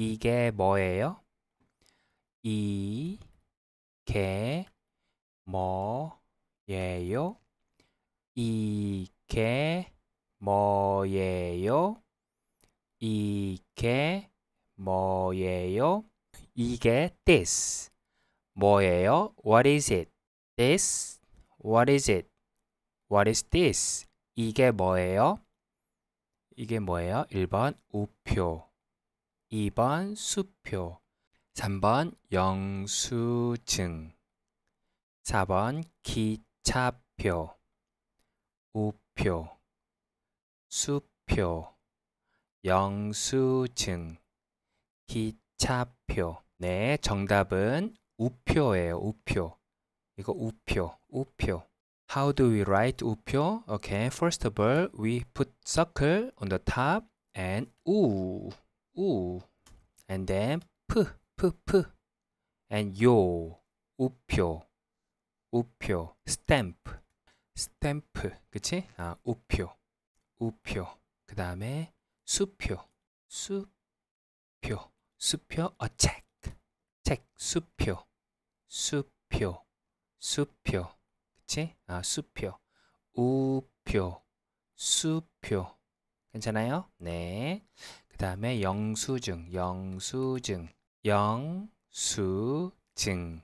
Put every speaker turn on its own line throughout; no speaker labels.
이게 뭐예요? 이게 뭐예요? 이게 뭐예요? 이게 뭐예요? 이게 this 뭐예요? What is it? This What is it? What is this? 이게 뭐예요? 이게 뭐예요? 1번 우표 2번 수표, 3번 영수증, 4번 기차표, 우표, 수표, 영수증, 기차표. 네, 정답은 우표예요, 우표. 이거 우표, 우표. How do we write 우표? Okay, first of all, we put circle on the top and 우. 우 and then 푸, 푸, 푸 and 요, 우표, 우표, stamp, stamp, 그치? 아, 우표, 우표, 그 다음에 수표, 수표, 수표, a 어, check, check, 수표, 수표, 수표, 그치? 아, 수표, 우표, 수표, 괜찮아요? 네. 그 다음에 영수증, 영수증, 영수증,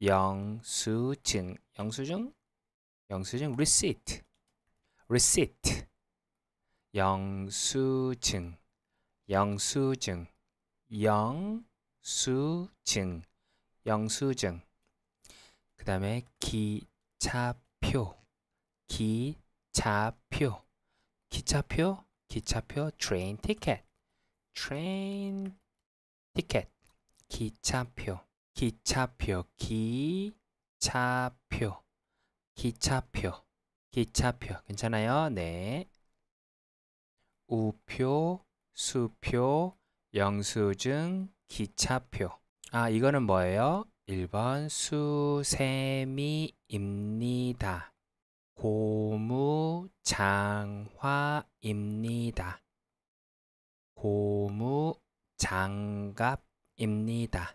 영수증, 영수증, 영수증, receipt, receipt, 영수증, 영수증, 영수증, 영수증. 그 다음에 기차표, 기차표, 기차표, 기차표, train ticket. train ticket 기차표 기차표 기차표 기차표 기차표 괜찮아요? 네 우표 수표 영수증 기차표 아 이거는 뭐예요? 1번 수세미입니다 고무장화입니다 고무 장갑입니다.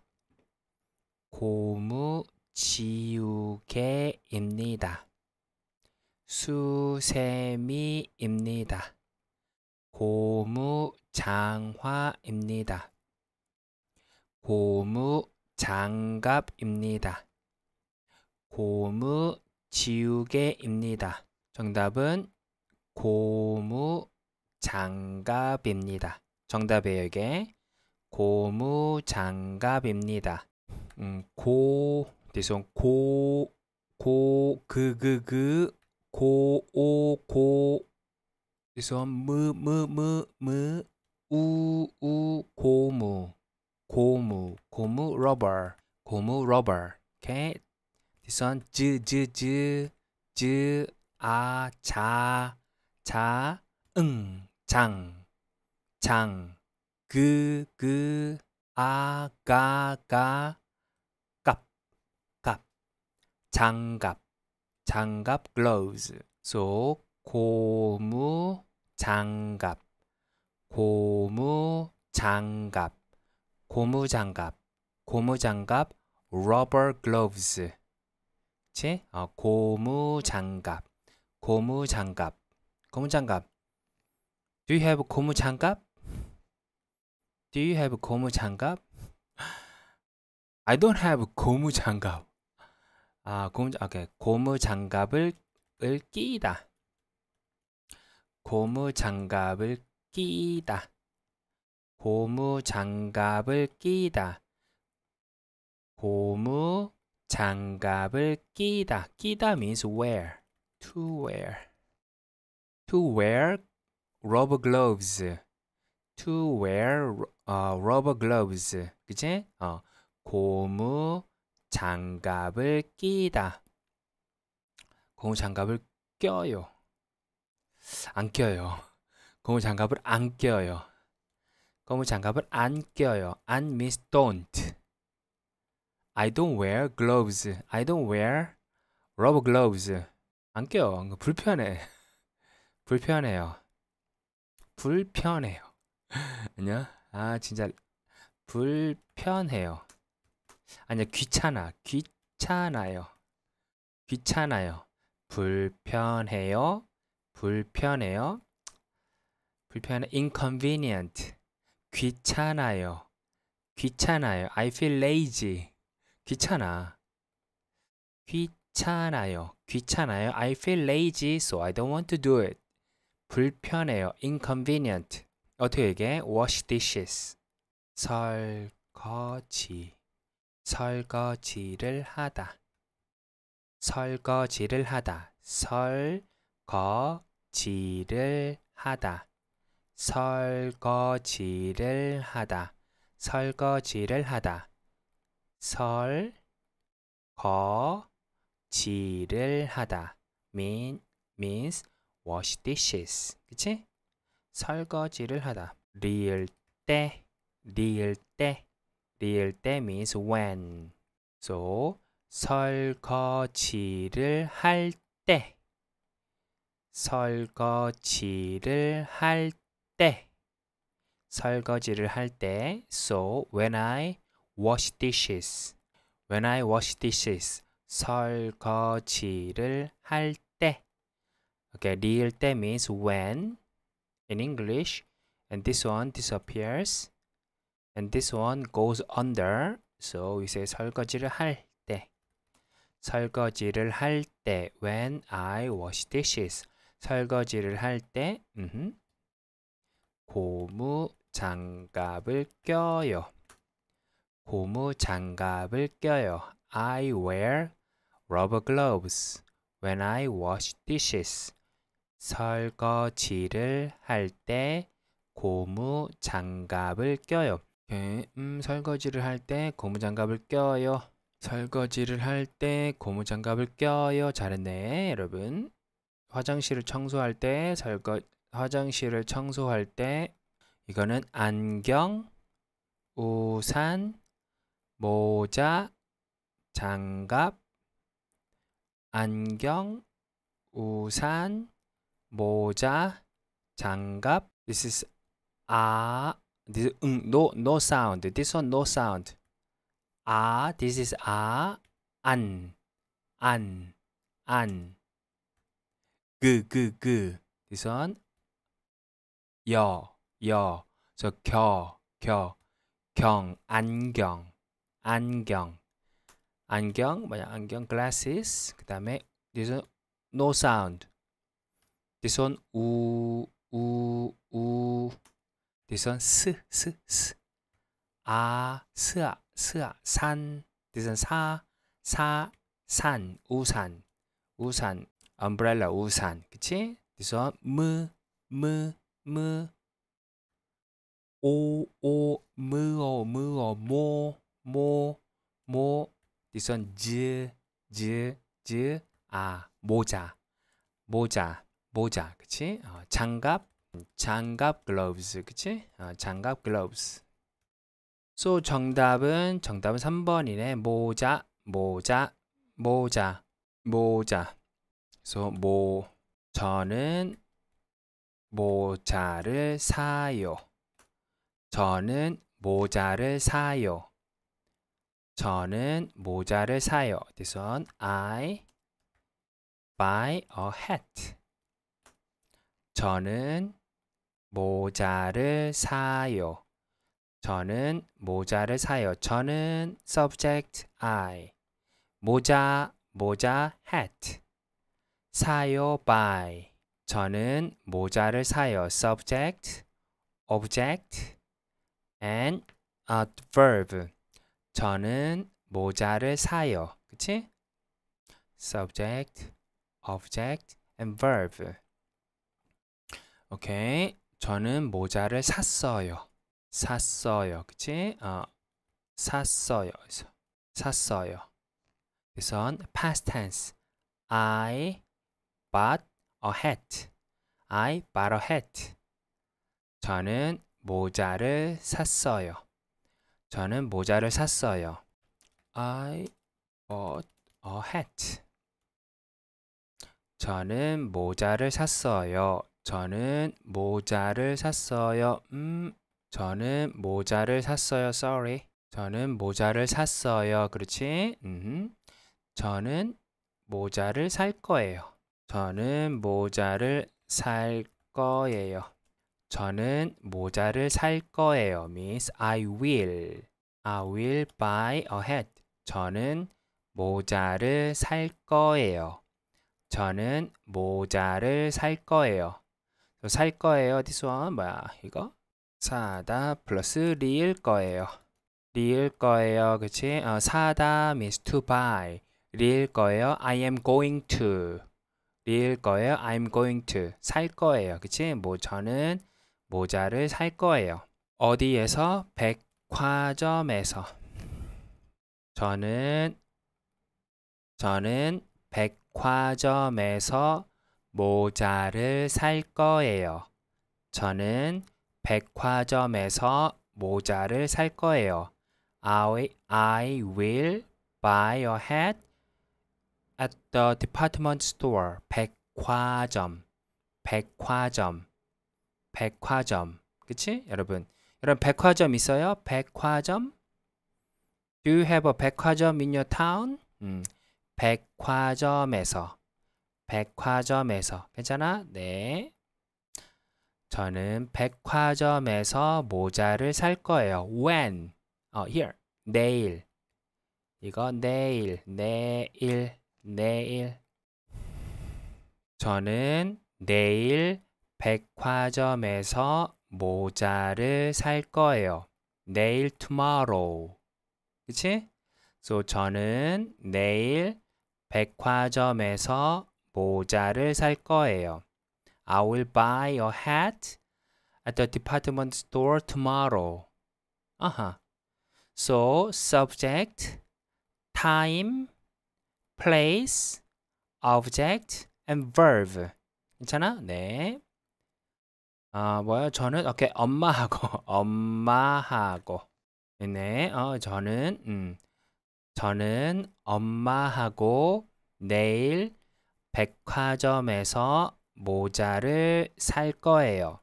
고무 지우개입니다. 수세미입니다. 고무 장화입니다. 고무 장갑입니다. 고무 지우개입니다. 정답은 고무 장갑입니다. 정답이에요, 이게. 고무장갑입니다. 음, 고, 뒤손 고, 고, 그, 그, 그, 고, 오, 고, 뒤손 무, 무, 무, 무, 우, 우, 고무, 고무, 고무 러버, 고무 러버, 오케이? 뒤손 즈, 즈, 즈, 즈, 아, 자, 자, 응, 장. 장, 그, 그, 아, 가, 가, 깝, 깝, 장갑, 장갑, gloves, 속, 고무, 장갑, 고무, 장갑, 고무 장갑, 고무 장갑, rubber gloves, 치? 어, 고무 장갑, 고무 장갑, 고무 장갑. Do you have 고무 장갑? Do you have 고무 장갑? I don't have 고무 장갑. 아, 고무 아, okay. 고무 장갑을 을 끼다. 고무 장갑을 끼다. 고무 장갑을 끼다. 고무 장갑을 끼다. 끼다 means wear. to wear. to wear rubber gloves. to wear 어, rubber gloves. 그치? 어, 고무 장갑을 끼다. 고무 장갑을 껴요. 안 껴요. 고무 장갑을 안 껴요. 고무 장갑을 안 껴요. 안 miss don't. I don't wear gloves. I don't wear rubber gloves. 안 껴요. 불편해. 불편해요. 불편해요. 아니야? 아 진짜 불편해요. 아니야 귀찮아 귀찮아요. 귀찮아요. 불편해요. 불편해요. 불편해 inconvenient. 귀찮아요. 귀찮아요. I feel lazy. 귀찮아. 귀찮아요. 귀찮아요. I feel lazy so I don't want to do it. 불편해요. inconvenient. 어떻게 wash dishes 설거지 설거지를 하다 설거지를 하다 설거지를 하다 설거지를 하다 설거지를 하다 설거지를 하다 mean means wash dishes 그치? 설거지를 하다. 리을 때, 리을 때, 리을 때 means when. So, 설거지를 할 때, 설거지를 할 때, 설거지를 할 때. So, when I wash dishes, when I wash dishes, 설거지를 할 때. Okay, 리을 때 means when. in English and this one disappears and this one goes under so 이제 설거지를 할때 설거지를 할때 when I wash dishes 설거지를 할때 고무 장갑을 껴요 고무 장갑을 껴요 I wear rubber gloves when I wash dishes 설거지를 할 때 고무 장갑을 껴요. 오케이. 예, 음, 설거지를 할 때 고무 장갑을 껴요. 설거지를 할 때 고무 장갑을 껴요. 잘했네, 여러분. 화장실을 청소할 때 설거 화장실을 청소할 때 이거는 안경, 우산, 모자, 장갑, 안경, 우산, 모자, 장갑. This is 아. This 응, no no sound. This one no sound. 아, this is 아, 안, 안, 안. 그, 그, 그. This one 여, 여. So 겨, 겨. 경, 안경, 안경. 안경 뭐냐? 안경 glasses. 그다음에 this one no sound. This one 우, 우, 우. This one 스, 스, 스. 아, 스아, 스아, 산. This one 사, 사, 산, 우산. 우산, umbrella, 우산. 그치? This one 무, 무, 무. 오, 오, 무어, 무어, 모, 모, 모. This one 즈, 즈, 즈. 아, 모자, 모자. 모자, 그치? 어, 장갑, 장갑 gloves, 그치? 어, 장갑 gloves. So 정답은 정답은 3번이네. 모자, 모자, 모자, 모자. So 모 저는 모자를 사요. 저는 모자를 사요. 저는 모자를 사요. t h i I buy a hat. 저는 모자를 사요. 저는 모자를 사요. 저는 subject I. 모자, 모자, hat. 사요 by. 저는 모자를 사요. subject, object, and adverb. 저는 모자를 사요. 그치? subject, object, and verb. 오케이. 저는 모자를 샀어요. 샀어요. 그치? 어, 샀어요. 샀어요. 우선 past tense. I bought a hat. I bought a hat. 저는 모자를 샀어요. 저는 모자를 샀어요. I bought a hat. 저는 모자를 샀어요. 저는 모자를 샀어요. 음, 저는 모자를 샀어요. Sorry. 저는 모자를 샀어요. 그렇지? 음, 저는 모자를 살 거예요. 저는 모자를 살 거예요. 저는 모자를 살 거예요. m e a s I will. I will buy a hat. 저는 모자를 살 거예요. 저는 모자를 살 거예요. 살 거예요. This one 뭐야 이거 사다 플러스 리일 거예요. 리일 거예요. 그치? 어, 사다 means to buy. 리일 거예요. I am going to. 리일 거예요. I'm going to. 살 거예요. 그치? 뭐 저는 모자를 살 거예요. 어디에서? 백화점에서. 저는 저는 백화점에서 모자를 살 거예요. 저는 백화점에서 모자를 살 거예요. I, I will buy a hat at the department store. 백화점, 백화점, 백화점. 그치? 여러분, 여러분 백화점 있어요? 백화점? Do you have a 백화점 in your town? 음, 백화점에서 백화점에서 괜찮아? 네. 저는 백화점에서 모자를 살 거예요. When? 어, here. 내일. 이거 내일, 내일, 내일. 저는 내일 백화점에서 모자를 살 거예요. 내일 tomorrow. 그치? So 저는 내일 백화점에서 모자를 살 거예요. I will buy a hat at the department store tomorrow. 아하. So, subject, time, place, object, and verb. 괜찮아? 네. 아, 뭐요? 저는, 오케이, 엄마하고, 엄마하고. 네, 어, 저는, 음, 저는 엄마하고 내일 백화점에서 모자를 살 거예요.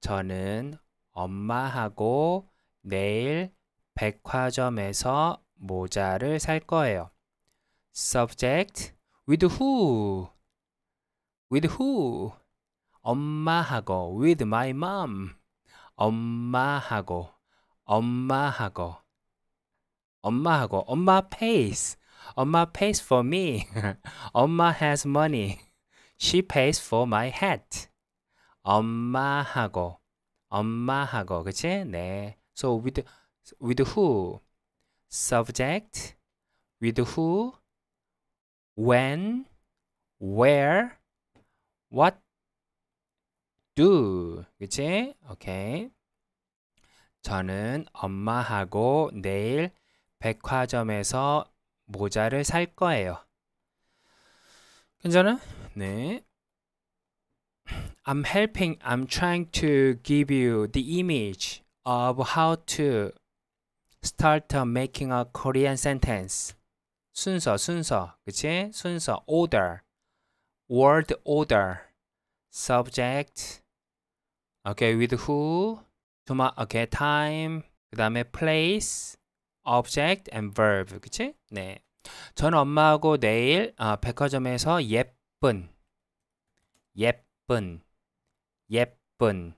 저는 엄마하고 내일 백화점에서 모자를 살 거예요. Subject with who? With who? 엄마하고 with my mom. 엄마하고 엄마하고 엄마하고 엄마 페이스 엄마 pays for me. 엄마 has money. She pays for my hat. 엄마하고 엄마하고 그치? 네. So with with who? subject with who when where what do 그치? 오케이. 저는 엄마하고 내일 백화점에서 모자를 살 거예요. 괜찮아? 네. I'm helping. I'm trying to give you the image of how to start making a Korean sentence. 순서, 순서, 그치? 순서, order, word order, subject, okay, with who, to my, okay, time, 그 다음에 place, object and verb. 그치? 네. 전 엄마하고 내일 어, 백화점에서 예쁜 예쁜 예쁜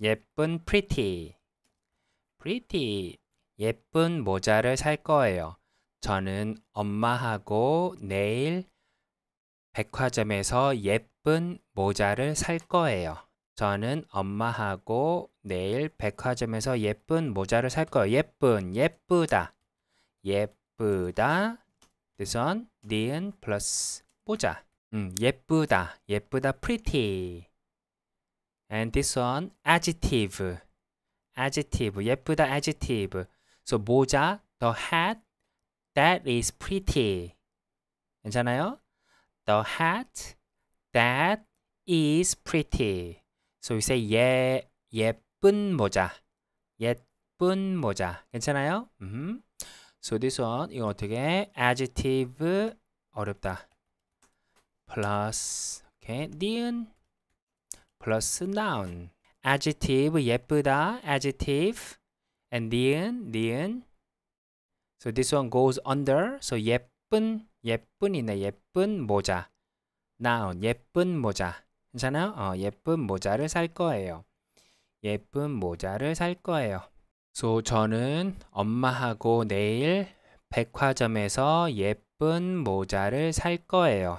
예쁜 pretty pretty 예쁜 모자를 살 거예요. 저는 엄마하고 내일 백화점에서 예쁜 모자를 살 거예요. 저는 엄마하고 내일 백화점에서 예쁜 모자를 살 거예요. 예쁜, 예쁘다. 예쁘다. 뜻은 니은 플러스 모자. 음, 예쁘다, 예쁘다, pretty. And this one, adjective. adjective, 예쁘다, adjective. So 모자, the hat, that is pretty. 괜찮아요? The hat, that is pretty. So you say 예 예쁜 모자. 예쁜 모자. 괜찮아요? m So this one 이거 어떻게 adjective 어렵다. plus okay, 니은 plus noun. adjective 예쁘다. adjective and 니은 니은 So this one goes under. So 예쁜 예쁜이네. 예쁜 모자. noun 예쁜 모자. 괜찮아요? 어, 예쁜 모자를 살 거예요. 예쁜 모자를 살 거예요. So 저는 엄마하고 내일 백화점에서 예쁜 모자를 살 거예요.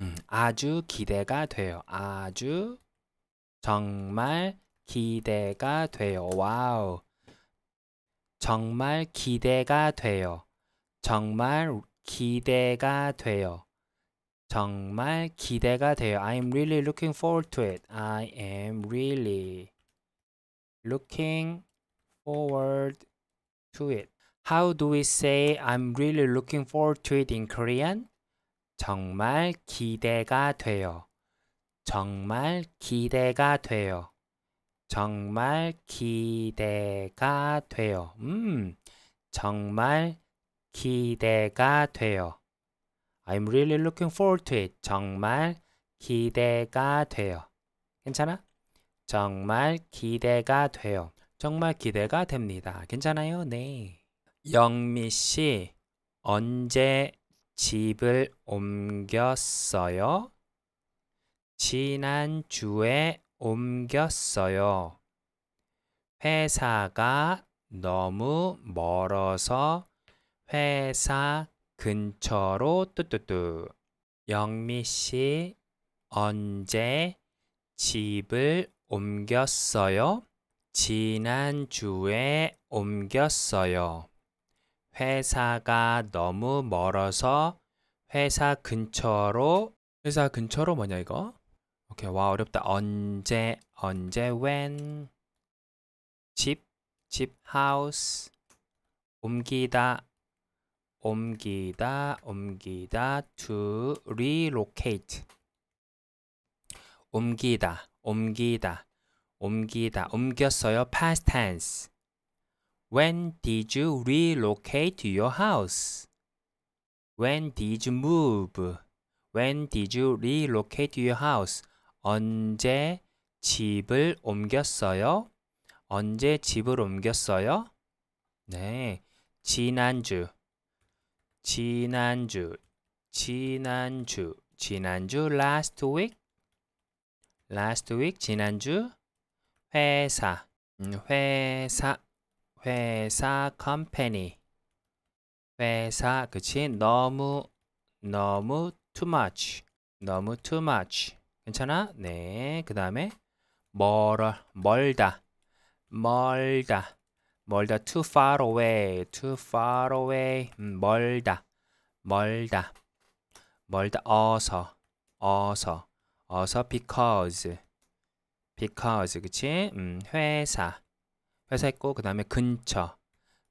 음, 아주 기대가 돼요. 아주 정말 기대가 돼요. 와우. 정말 기대가 돼요. 정말 기대가 돼요. 정말 기대가 돼요. I'm really looking forward to it. I am really looking forward to it. How do we say I'm really looking forward to it in Korean? 정말 기대가 돼요. 정말 기대가 돼요. 정말 기대가 돼요. 음, 정말 기대가 돼요. I'm really looking forward to it. 정말 기대가 돼요. 괜찮아? 정말 기대가 돼요. 정말 기대가 됩니다. 괜찮아요? 네. 영미 씨, 언제 집을 옮겼어요? 지난주에 옮겼어요. 회사가 너무 멀어서 회사 근처로 뚜뚜뚜. 영미 씨 언제 집을 옮겼어요? 지난주에 옮겼어요. 회사가 너무 멀어서 회사 근처로 회사 근처로 뭐냐 이거? 오케이 와 어렵다. 언제 언제 when 집 집 house 옮기다 옮기다 옮기다 to relocate 옮기다 옮기다 옮기다 옮겼어요 past tense When did you relocate your house? When did you move? When did you relocate your house? 언제 집을 옮겼어요? 언제 집을 옮겼어요? 네. 지난주 지난주 지난주 지난주 last week last week 지난주 회사 음, 회사 회사 company 회사 그치 너무 너무 too much 너무 too much 괜찮아? 네. 그 다음에 멀어 멀다 멀다 멀다 too far away too far away 음, 멀다 멀다 멀다 어서 어서 어서 because because 그치 음, 회사 회사 있고 그 다음에 근처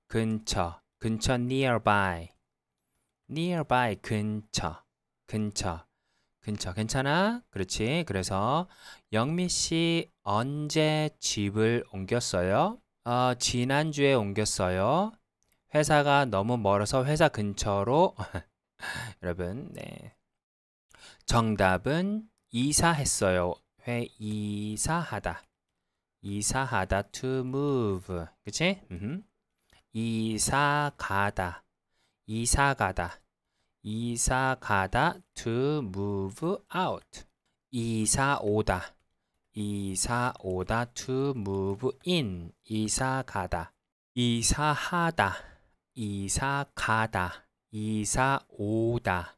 근처 근처 nearby nearby 근처 근처 근처 괜찮아 그렇지 그래서 영미 씨 언제 집을 옮겼어요 어, 지난주에 옮겼어요. 회사가 너무 멀어서 회사 근처로 여러분 네. 정답은 이사했어요. 회 이사하다. 이사하다 to move. 그치? 음 이사가다. 이사가다. 이사가다 to move out. 이사오다. 이사 오다 to move in 이사 가다 이사하다 이사 가다 이사 오다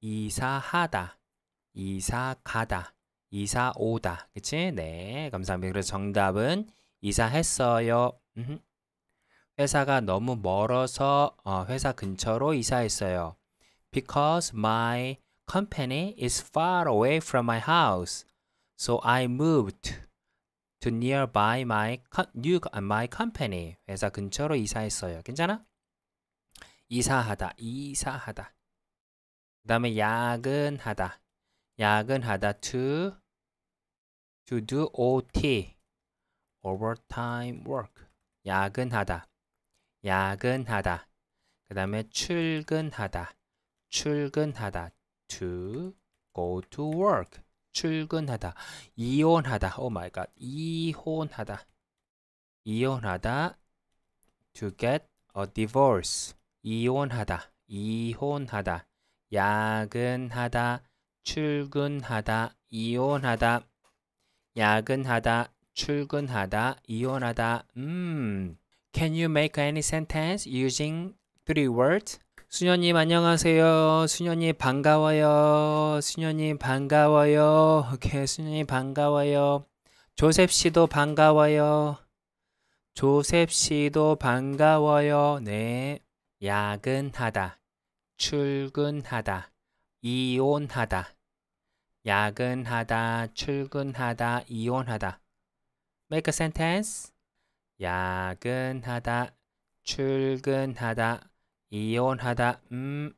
이사하다 이사 가다 이사 오다 그치? 네 감사합니다 그래서 정답은 이사했어요 회사가 너무 멀어서 어, 회사 근처로 이사했어요 because my company is far away from my house So I moved to nearby my new my company. 회사 근처로 이사했어요. 괜찮아? 이사하다, 이사하다. 그다음에 야근하다. 야근하다 to to do OT overtime work. 야근하다. 야근하다. 그다음에 출근하다. 출근하다 to go to work. 출근하다, 이혼하다, 오 마이 갓, 이혼하다, 이혼하다, to get a divorce, 이혼하다, 이혼하다, 야근하다, 출근하다, 이혼하다, 야근하다, 출근하다, 이혼하다, 음. Can you make any sentence using three words? 수녀님 안녕하세요. 수녀님 반가워요. 수녀님 반가워요. 오케이 수녀님 반가워요. 조셉 씨도 반가워요. 조셉 씨도 반가워요. 네. 야근하다. 출근하다. 이혼하다. 야근하다. 출근하다. 이혼하다. Make a sentence. 야근하다. 출근하다. イオン肌ん